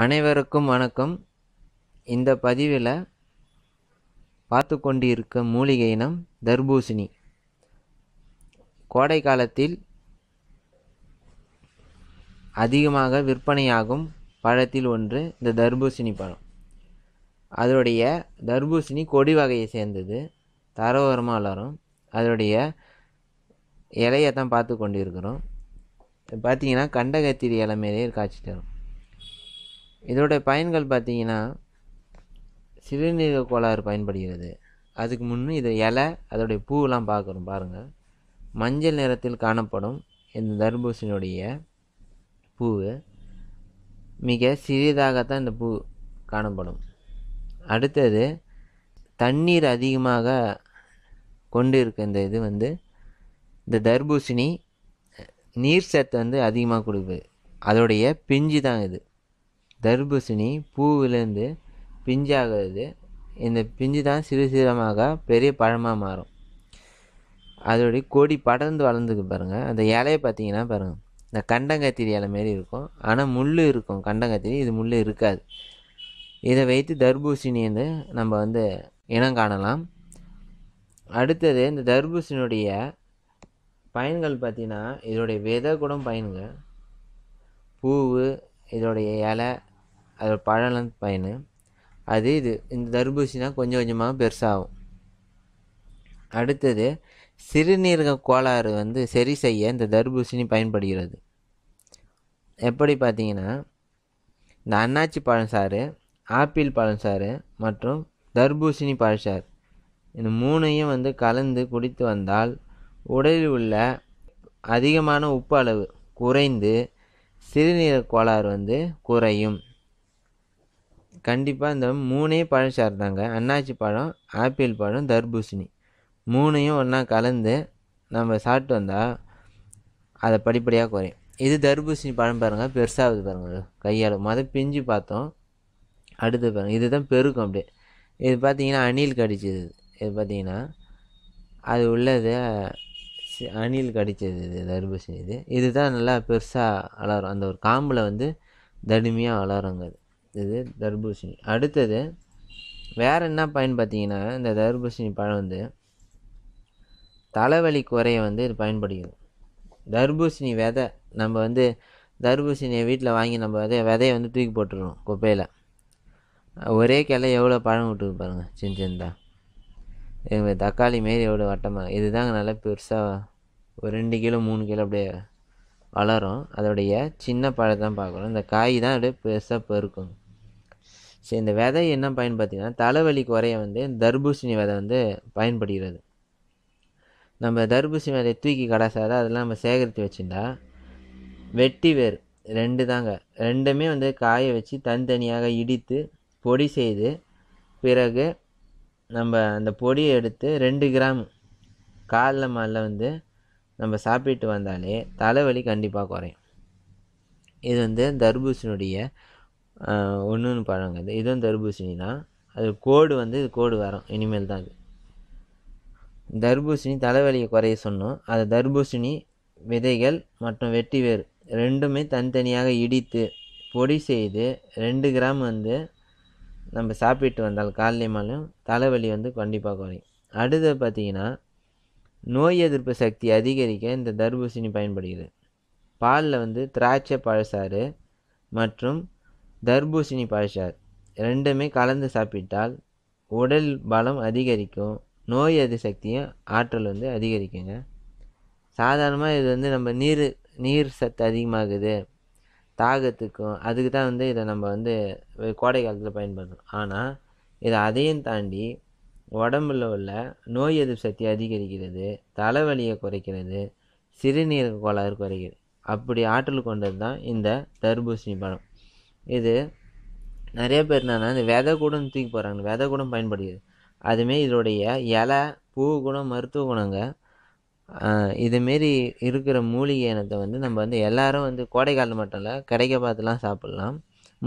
அனைவருக்கும் வணக்கம் இந்த பதிவில் பார்த்து கொண்டிருக்க மூலிகை இனம் தர்பூசணி கோடை காலத்தில் அதிகமாக விற்பனையாகும் பழத்தில் ஒன்று இந்த தர்பூசணி பழம் அதனுடைய தர்பூசணி கொடி வகையை சேர்ந்தது தரவரமாக வளரும் அதனுடைய இலையை தான் பார்த்து கொண்டு இருக்கிறோம் பார்த்தீங்கன்னா கண்டகத்திரி இலை மேலே காய்ச்சி தரும் இதோட பயன்கள் பார்த்தீங்கன்னா சிறுநீர கோளாறு பயன்படுகிறது அதுக்கு முன்னே இதை இலை அதோடைய பூவெலாம் பார்க்குறோம் பாருங்கள் மஞ்சள் நிறத்தில் காணப்படும் இந்த தர்பூசணியுடைய பூவு மிக சிறியதாகத்தான் இந்த பூ காணப்படும் அடுத்தது தண்ணீர் அதிகமாக கொண்டு இருக்க இந்த இது வந்து இந்த தர்பூசணி நீர் சத்து வந்து அதிகமாக கொடுக்குது அதோடைய பிஞ்சு தான் இது தர்பூசணி பூ விழுந்து பிஞ்சாகிறது இந்த பிஞ்சு தான் சிறு சிறமாக பெரிய பழமாக மாறும் அதோடைய கொடி படர்ந்து வளர்ந்துக்கு பாருங்கள் அந்த இலையை பார்த்தீங்கன்னா பாருங்கள் இந்த கண்டங்கத்திரி இலை மாரி இருக்கும் ஆனால் முள் இருக்கும் கண்டங்கத்திரி இது முள் இருக்காது இதை வைத்து தர்பூசணி வந்து நம்ம வந்து இனம் காணலாம் அடுத்தது இந்த தர்பூசணியுடைய பயன்கள் பார்த்திங்கன்னா இதோடைய விதை கூட பயன்கள் பூவு இதோடைய இலை அதில் பழம்லாம் பயனு அது இது இந்த தர்பூசணி கொஞ்சம் கொஞ்சமாக பெருசாகும் அடுத்தது சிறுநீரக கோளாறு வந்து சரி செய்ய இந்த தர்பூசணி பயன்படுகிறது எப்படி பார்த்தீங்கன்னா இந்த அன்னாச்சி பழச்சாறு ஆப்பிள் பழச்சாறு மற்றும் தர்பூசணி பழச்சாறு இந்த மூணையும் வந்து கலந்து குடித்து வந்தால் உடலில் உள்ள அதிகமான உப்பு அளவு குறைந்து சிறுநீரக கோளாறு வந்து குறையும் கண்டிப்பாக இந்த மூணே பழம் தாங்க அன்னாச்சி பழம் ஆப்பிள் பழம் தர்பூசணி மூணையும் ஒன்றா கலந்து நம்ம சாப்பிட்டு வந்தால் அதை படிப்படியாக குறையும் இது தர்பூசணி பழம் பாருங்கள் பெருசாகுது பாருங்கள் கையால் மொதல் பிஞ்சு பார்த்தோம் அடுத்து பாருங்கள் இதுதான் பெருக்கும் அப்படியே இது பார்த்தீங்கன்னா அணில் கடிச்சது இது பார்த்தீங்கன்னா அது உள்ளது அணில் கடிச்சது இது தர்பூசணி இது இதுதான் நல்லா பெருசாக வளரும் அந்த ஒரு காம்பில் வந்து தடுமையாக வளருங்க இது தர்பூசணி அடுத்தது வேறு என்ன பயன் பார்த்தீங்கன்னா இந்த தர்பூசணி பழம் வந்து தலைவலி குறைய வந்து இது பயன்படுகிறது தர்பூசணி விதை நம்ம வந்து தர்பூசணியை வீட்டில் வாங்கி நம்ம விதை விதையை வந்து தூக்கி போட்டுருவோம் குப்பையில் ஒரே கிளை எவ்வளோ பழம் விட்டுருக்கு பாருங்கள் சின்ன சின்னதாக எங்கள் தக்காளி மாரி எவ்வளோ வட்டமாக இதுதாங்க நல்லா பெருசாக ஒரு ரெண்டு கிலோ மூணு கிலோ அப்படியே வளரும் அதோடைய சின்ன பழம் தான் பார்க்கணும் இந்த காய் தான் அப்படியே பெருசாக பெருக்கும் சரி இந்த விதை என்ன பயன் பார்த்தீங்கன்னா தலைவலி குறைய வந்து தர்பூசணி விதை வந்து பயன்படுகிறது நம்ம தர்பூசணி விதை தூக்கி கடாசாத அதெல்லாம் நம்ம சேகரித்து வச்சுட்டா வெட்டி வேர் ரெண்டு தாங்க ரெண்டுமே வந்து காய வச்சு தனித்தனியாக இடித்து பொடி செய்து பிறகு நம்ம அந்த பொடியை எடுத்து ரெண்டு கிராம் காலில் மாலில் வந்து நம்ம சாப்பிட்டு வந்தாலே தலைவலி கண்டிப்பாக குறையும் இது வந்து தர்பூசணியுடைய ஒன்றுன்னு பழங்க இது இதுவும் தர்பூசணி தான் அது கோடு வந்து இது கோடு வரும் இனிமேல் தான் அது தர்பூசணி தலைவலியை குறைய சொன்னோம் அது தர்பூசணி விதைகள் மற்றும் வெட்டி வேறு ரெண்டுமே தனித்தனியாக இடித்து பொடி செய்து ரெண்டு கிராம் வந்து நம்ம சாப்பிட்டு வந்தால் காலையிலும் தலைவலி வந்து கண்டிப்பாக குறையும் அடுத்து பார்த்திங்கன்னா நோய் எதிர்ப்பு சக்தி அதிகரிக்க இந்த தர்பூசணி பயன்படுகிறது பாலில் வந்து திராட்சை பழச்சாறு மற்றும் தர்பூசணி பழச்சாறு ரெண்டுமே கலந்து சாப்பிட்டால் உடல் பலம் அதிகரிக்கும் நோய் எதிர் சக்தியும் ஆற்றல் வந்து அதிகரிக்குங்க சாதாரணமாக இது வந்து நம்ம நீர் நீர் சத்து அதிகமாகுது தாகத்துக்கும் அதுக்கு தான் வந்து இதை நம்ம வந்து கோடை காலத்தில் பயன்படுத்தணும் ஆனால் இதை அதையும் தாண்டி உடம்புல உள்ள நோய் எதிர்ப்பு சக்தி அதிகரிக்கிறது தலைவலியை குறைக்கிறது சிறுநீரக கோளாறு குறைக்கிறது அப்படி ஆற்றல் கொண்டது தான் இந்த தர்பூசணி பழம் இது நிறைய பேர் என்னென்னா இந்த விதை கூட தூக்கி போகிறாங்க விதை கூட பயன்படுகிறது அதுமாரி இதோடைய இலை பூ குணம் மருத்துவ குணங்க இதுமாரி இருக்கிற மூலிகை இனத்தை வந்து நம்ம வந்து எல்லோரும் வந்து கோடை காலம் மட்டும் இல்லை கிடைக்க பார்த்துலாம் சாப்பிட்லாம்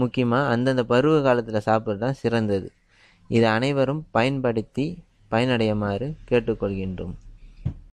முக்கியமாக அந்தந்த பருவ காலத்தில் சாப்பிட்றது தான் சிறந்தது இது அனைவரும் பயன்படுத்தி பயனடையுமாறு கேட்டுக்கொள்கின்றோம்